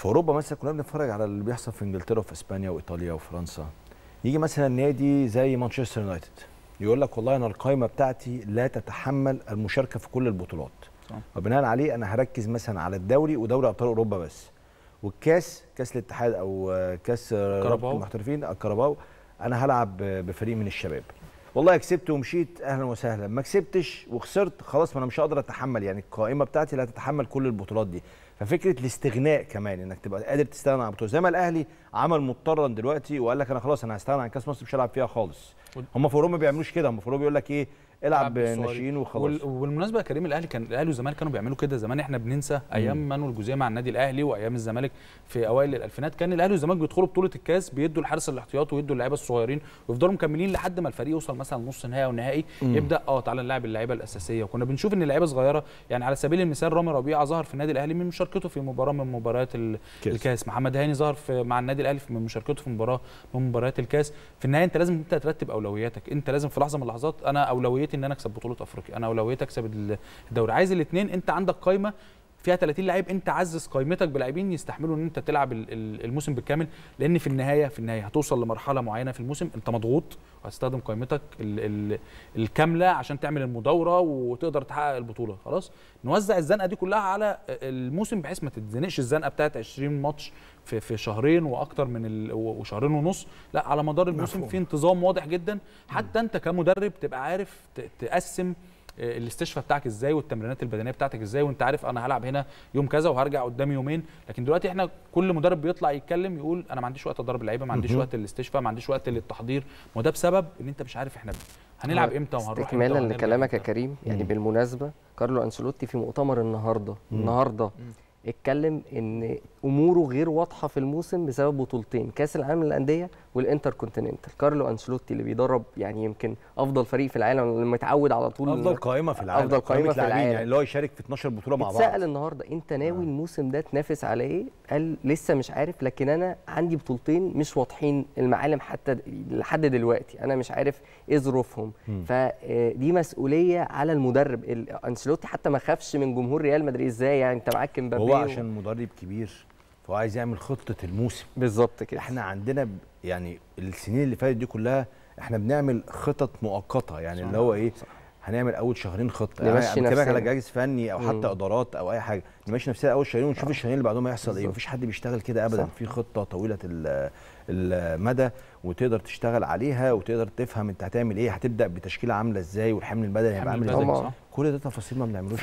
في اوروبا مثلا كنا بنتفرج على اللي بيحصل في انجلترا وفي اسبانيا وايطاليا وفرنسا يجي مثلا نادي زي مانشستر يونايتد يقول لك والله انا القائمه بتاعتي لا تتحمل المشاركه في كل البطولات وبناء عليه انا هركز مثلا على الدوري ودوري ابطال اوروبا بس والكاس كاس الاتحاد او كاس رابطه المحترفين الكرباو آه، انا هلعب بفريق من الشباب والله كسبت ومشيت اهلا وسهلا ما كسبتش وخسرت خلاص ما انا مش هقدر اتحمل يعني القائمه بتاعتي لا تتحمل كل البطولات دي ففكره الاستغناء كمان انك تبقى قادر تستغنى عن بطوله زي ما الاهلي عمل مضطرا دلوقتي وقال لك انا خلاص انا هستغنى عن كاس مصر مش هلعب فيها خالص هم في اوروبا ما بيعملوش كده هم في اوروبا بيقول لك ايه العب ناشئين وخلاص وبالمناسبه يا كريم الاهلي كان الاهلي والزمالك كانوا بيعملوا كده زمان احنا بننسى ايام مانو الجوزيه مع النادي الاهلي وايام الزمالك في اوائل الالفينات كان الاهلي والزمالك بيدخلوا بطوله الكاس بيدوا الحارس الاحتياطي ويدوا اللعيبه الصغيرين ويفضلوا مكملين لحد ما الفريق يوصل مثلا نص نهائي او نهائي يبدا اه تعالى نلعب اللعيبه الاساسيه وكنا بنشوف ان اللعيبه صغيره يعني على سبيل المثال رامي ربيعه ظهر في النادي الاهلي من مشاركته في مباراه من مباريات الكاس محمد هاني ظهر في مع النادي الاهلي من مشاركته في مباراه من مباريات الكاس في النهايه انت لازم انت ترتب اولوياتك انت لازم في لحظه من اللحظات انا اولويتي اولويتي ان انا اكسب بطوله افريقيا انا اولويتي اكسب الدوري عايز الاثنين انت عندك قايمه فيها 30 لعيب انت عزز قائمتك بلاعبين يستحملوا ان انت تلعب الموسم بالكامل لان في النهايه في النهايه هتوصل لمرحله معينه في الموسم انت مضغوط وهتستخدم قائمتك الكامله عشان تعمل المداوره وتقدر تحقق البطوله خلاص نوزع الزنقه دي كلها على الموسم بحيث ما تتزنقش الزنقه بتاعت 20 ماتش في في شهرين واكتر من ال... وشهرين ونص لا على مدار الموسم في انتظام واضح جدا حتى انت كمدرب تبقى عارف تقسم آه، الاستشفاء بتاعك ازاي والتمرينات البدنيه بتاعتك ازاي وانت عارف انا هلعب هنا يوم كذا وهرجع قدام يومين لكن دلوقتي احنا كل مدرب بيطلع يتكلم يقول انا ما عنديش وقت اضرب اللعيبه ما عنديش وقت للاستشفاء ما عنديش وقت للتحضير وده بسبب ان انت مش عارف احنا هنلعب آه، امتى وهنروح استكمالا لكلامك يا كريم يعني بالمناسبه كارلو انسلوتي في مؤتمر النهارده النهارده اتكلم ان اموره غير واضحه في الموسم بسبب بطولتين كاس العالم للانديه والانتر كونتيننتال كارلو انشلوتي اللي بيدرب يعني يمكن افضل فريق في العالم اللي متعود على طول افضل قائمه في العالم افضل قائمه في العالم يعني اللي هو يشارك في 12 بطوله مع بعض اتسال النهارده انت ناوي آه. الموسم ده تنافس على ايه قال لسه مش عارف لكن انا عندي بطولتين مش واضحين المعالم حتى لحد دلوقتي انا مش عارف ايه ظروفهم فدي آه، مسؤوليه على المدرب انشلوتي حتى ما خافش من جمهور ريال مدريد ازاي يعني انت معاك كمبابي هو عشان و... مدرب كبير فهو عايز يعمل خطه الموسم بالظبط كده احنا عندنا يعني السنين اللي فاتت دي كلها احنا بنعمل خطط مؤقته يعني صح. اللي هو ايه صح. هنعمل اول شهرين خطه يعني نمشي يعني على جهاز فني او حتى مم. ادارات او اي حاجه نمشي نفسنا اول شهرين ونشوف آه. الشهرين اللي بعدهم هيحصل ايه مفيش حد بيشتغل كده ابدا في خطه طويله المدى وتقدر تشتغل عليها وتقدر تفهم انت هتعمل ايه هتبدا بتشكيله عامله ازاي والحمل البدني هيبقى عامل ازاي كل ده تفاصيل ما بنعملوش